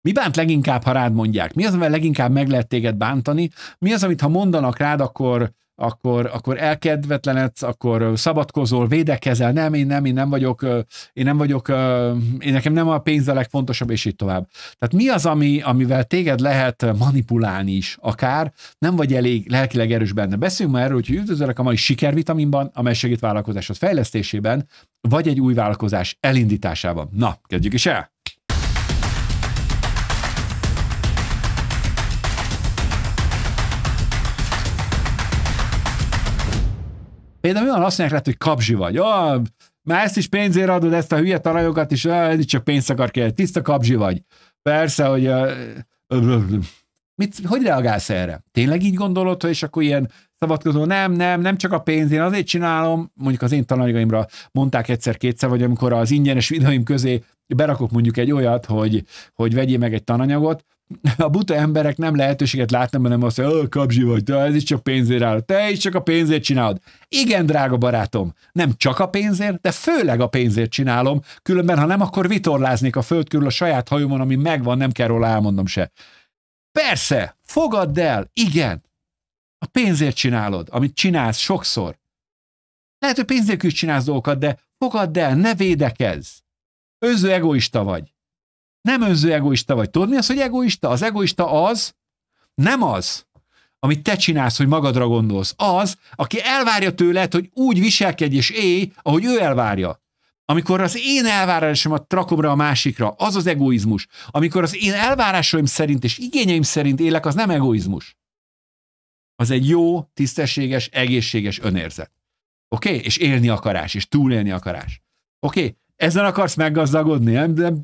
Mi bánt leginkább, ha rád mondják? Mi az, amivel leginkább meg lehet téged bántani? Mi az, amit ha mondanak rád, akkor, akkor, akkor elkedvetlenedsz, akkor szabadkozol, védekezel, nem, én nem, én nem vagyok, én nem vagyok, én nekem nem a pénz a legfontosabb, és így tovább. Tehát mi az, ami, amivel téged lehet manipulálni is akár, nem vagy elég lelkileg erős benne. Beszéljünk már erről, hogy üdvözlök a mai sikervitaminban, amely segít vállalkozásod fejlesztésében, vagy egy új vállalkozás elindításában. Na, kezdjük is el! Például van, azt mondják, lehet, hogy kapzsi vagy. Ja, már ezt is pénzért adod, ezt a hülye talajokat is, ez csak pénzt akar kérni. Tiszta kapzsi vagy. Persze, hogy... Uh, mit, hogy reagálsz erre? Tényleg így gondolod, hogy és akkor ilyen szabadkozó, nem, nem, nem csak a pénz, én azért csinálom, mondjuk az én tanulmányaimra mondták egyszer-kétszer, vagy amikor az ingyenes videóim közé berakok mondjuk egy olyat, hogy, hogy vegyél meg egy tananyagot, a buta emberek nem lehetőséget látnak, hanem azt mondja, hogy kapzsi vagy, de ez is csak pénzért áll. Te is csak a pénzért csinálod. Igen, drága barátom, nem csak a pénzért, de főleg a pénzért csinálom, különben ha nem, akkor vitorláznék a föld körül a saját hajómon, ami megvan, nem kell róla elmondom se. Persze, fogadd el, igen. A pénzért csinálod, amit csinálsz sokszor. Lehet, hogy pénzért is csinálsz dolgokat, de fogadd el, ne védekezz. Őző egoista vagy. Nem önző egoista vagy. Tudod mi az, hogy egoista? Az egoista az, nem az, amit te csinálsz, hogy magadra gondolsz. Az, aki elvárja tőled, hogy úgy viselkedj és élj, ahogy ő elvárja. Amikor az én a trakomra a másikra, az az egoizmus. Amikor az én elvárásaim szerint és igényeim szerint élek, az nem egoizmus. Az egy jó, tisztességes, egészséges önérzet. Oké? Okay? És élni akarás, és túlélni akarás. Oké? Okay? Ezen akarsz meggazdagodni?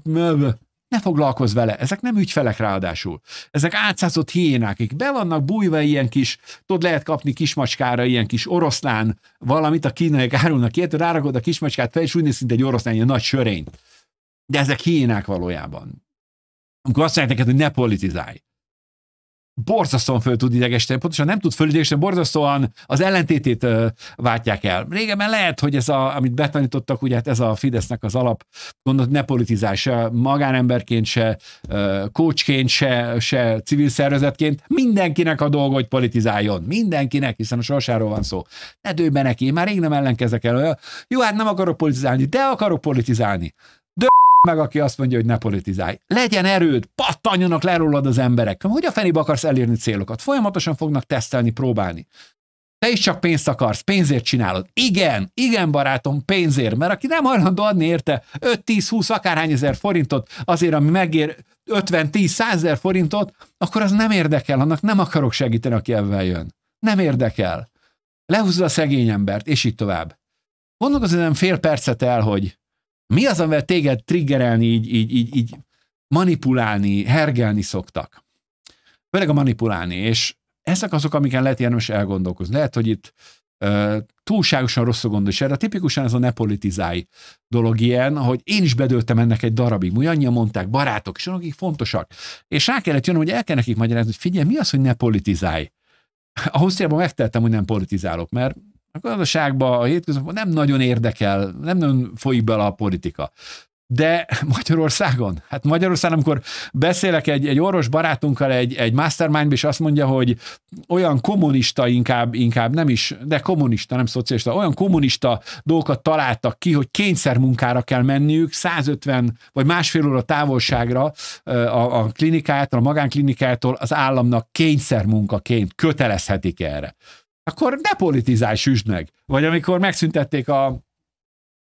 Nem? Ne foglalkozz vele, ezek nem ügyfelek ráadásul. Ezek átszázott hiénák, akik be vannak bújva ilyen kis, tudod, lehet kapni kismacskára ilyen kis oroszlán valamit, a kínaiak árulnak érted, rárakod a kismacskát fel, és úgy néz, mint egy oroszlán, ilyen nagy sörény. De ezek hiénák valójában. Amikor azt mondják neked, hogy ne politizálj borzasztóan föl tud idegesíteni, pontosan nem tud fölidegesíteni, borzasztóan az ellentétét ö, váltják el. Régebben lehet, hogy ez, a, amit betanítottak, ugye hát ez a Fidesznek az alap gondolat, ne politizál se magánemberként, se kócsként, se, se civil szervezetként. Mindenkinek a dolga, hogy politizáljon. Mindenkinek, hiszen a sorsáról van szó. Ne dőbe neki, én már rég nem ellenkezek el. Jó, hát nem akarok politizálni, de akarok politizálni meg, aki azt mondja, hogy ne politizálj. Legyen erőd, pattanjanak le rólad az emberek. Hogy a fenébe akarsz elérni célokat? Folyamatosan fognak tesztelni, próbálni. Te is csak pénzt akarsz, pénzért csinálod. Igen, igen barátom, pénzért, mert aki nem hajlandó adni érte 5-10-20 akárhány ezer forintot azért, ami megér 50-10-100 ezer forintot, akkor az nem érdekel, annak nem akarok segíteni, aki ebben jön. Nem érdekel. Lehúzza a szegény embert, és így tovább. Gondolkozom fél percet el, hogy mi az, amivel téged triggerelni, így, így, így, így manipulálni, hergelni szoktak? Főleg a manipulálni, és ezek azok, amiken lehet érdemes elgondolkozni. Lehet, hogy itt ö, túlságosan rosszul gondol, és erre tipikusan ez a ne politizálj dolog ilyen, hogy én is bedőltem ennek egy darabig, múgy annyian mondták, barátok, és akik fontosak. És rá kellett jönnöm, hogy el kell nekik magyarázni, hogy figyelj, mi az, hogy ne politizálj? Ausztriában megteltem, hogy nem politizálok, mert a gazdaságban, a hétköznapban nem nagyon érdekel, nem nagyon folyik bele a politika. De Magyarországon? Hát Magyarországon, amikor beszélek egy, egy orvos barátunkkal egy, egy mastermind és azt mondja, hogy olyan kommunista inkább, inkább nem is, de kommunista, nem szocialista, olyan kommunista dolgokat találtak ki, hogy munkára kell menniük, 150 vagy másfél óra távolságra a, a klinikától, a magánklinikától az államnak munkaként kötelezhetik erre akkor ne politizálj, süsd meg. Vagy amikor megszüntették a,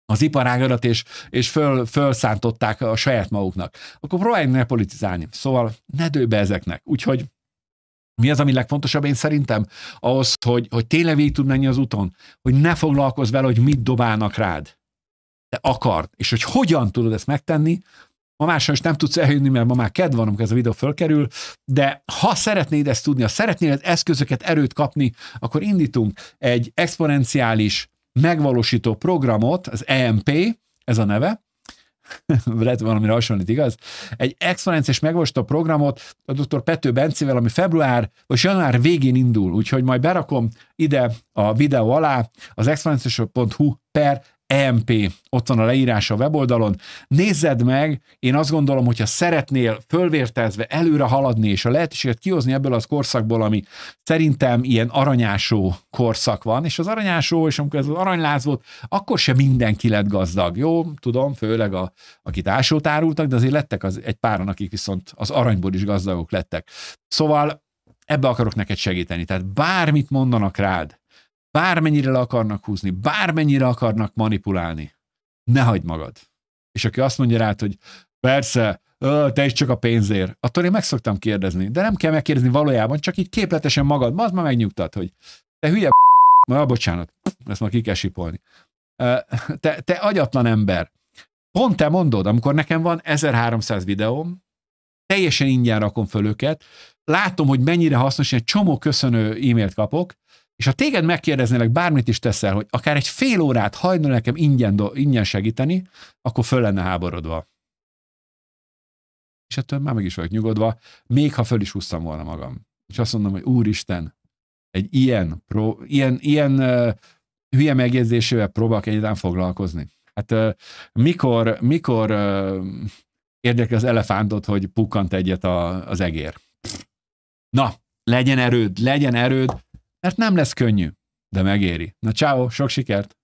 az iparágadat, és, és föl, fölszántották a saját maguknak, akkor próbálj ne politizálni. Szóval ne dőj be ezeknek. Úgyhogy mi az, ami legfontosabb én szerintem? Ahhoz, hogy, hogy tényleg végig tud menni az úton, hogy ne foglalkozz vele, hogy mit dobálnak rád. De akard. És hogy hogyan tudod ezt megtenni, ma már is nem tudsz eljönni, mert ma már kedv van, amikor ez a videó fölkerül, de ha szeretnéd ezt tudni, ha szeretnél az eszközöket, erőt kapni, akkor indítunk egy exponenciális megvalósító programot, az EMP, ez a neve, lehet valamire hasonlít, igaz? Egy exponenciális megvalósító programot a dr. Pető Bencével, ami február vagy január végén indul, úgyhogy majd berakom ide a videó alá az exponenciális.hu per EMP, ott van a leírása a weboldalon. Nézzed meg, én azt gondolom, hogyha szeretnél fölvértezve előre haladni, és a lehetőséget kihozni ebből az korszakból, ami szerintem ilyen aranyásó korszak van, és az aranyásó, és amikor ez az aranyláz volt, akkor se mindenki lett gazdag. Jó, tudom, főleg a, akit ásót árultak, de azért lettek az, egy páran, akik viszont az aranyból is gazdagok lettek. Szóval ebbe akarok neked segíteni. Tehát bármit mondanak rád, Bármennyire le akarnak húzni, bármennyire akarnak manipulálni, ne hagyd magad. És aki azt mondja rád, hogy persze, te is csak a pénzért. Attól én meg szoktam kérdezni, de nem kell megkérdezni valójában, csak így képletesen magad, az már megnyugtat, hogy te hülye ma a bocsánat, ezt már ki kell sipolni. Te, te agyatlan ember. Pont te mondod, amikor nekem van 1300 videóm, teljesen ingyen rakom föl őket, látom, hogy mennyire hasznos, egy csomó köszönő e-mailt kapok, és ha téged megkérdeznélek, bármit is teszel, hogy akár egy fél órát hajnal nekem ingyen, ingyen segíteni, akkor föl lenne háborodva. És ettől már meg is vagyok nyugodva, még ha föl is húztam volna magam. És azt mondom, hogy úristen, egy ilyen, pro, ilyen, ilyen uh, hülye megjegyzésével próbálok egyáltalán foglalkozni. Hát uh, mikor, mikor uh, érdekel az elefántot, hogy pukkant egyet a, az egér? Na, legyen erőd, legyen erőd, mert nem lesz könnyű, de megéri. Na ciao, sok sikert!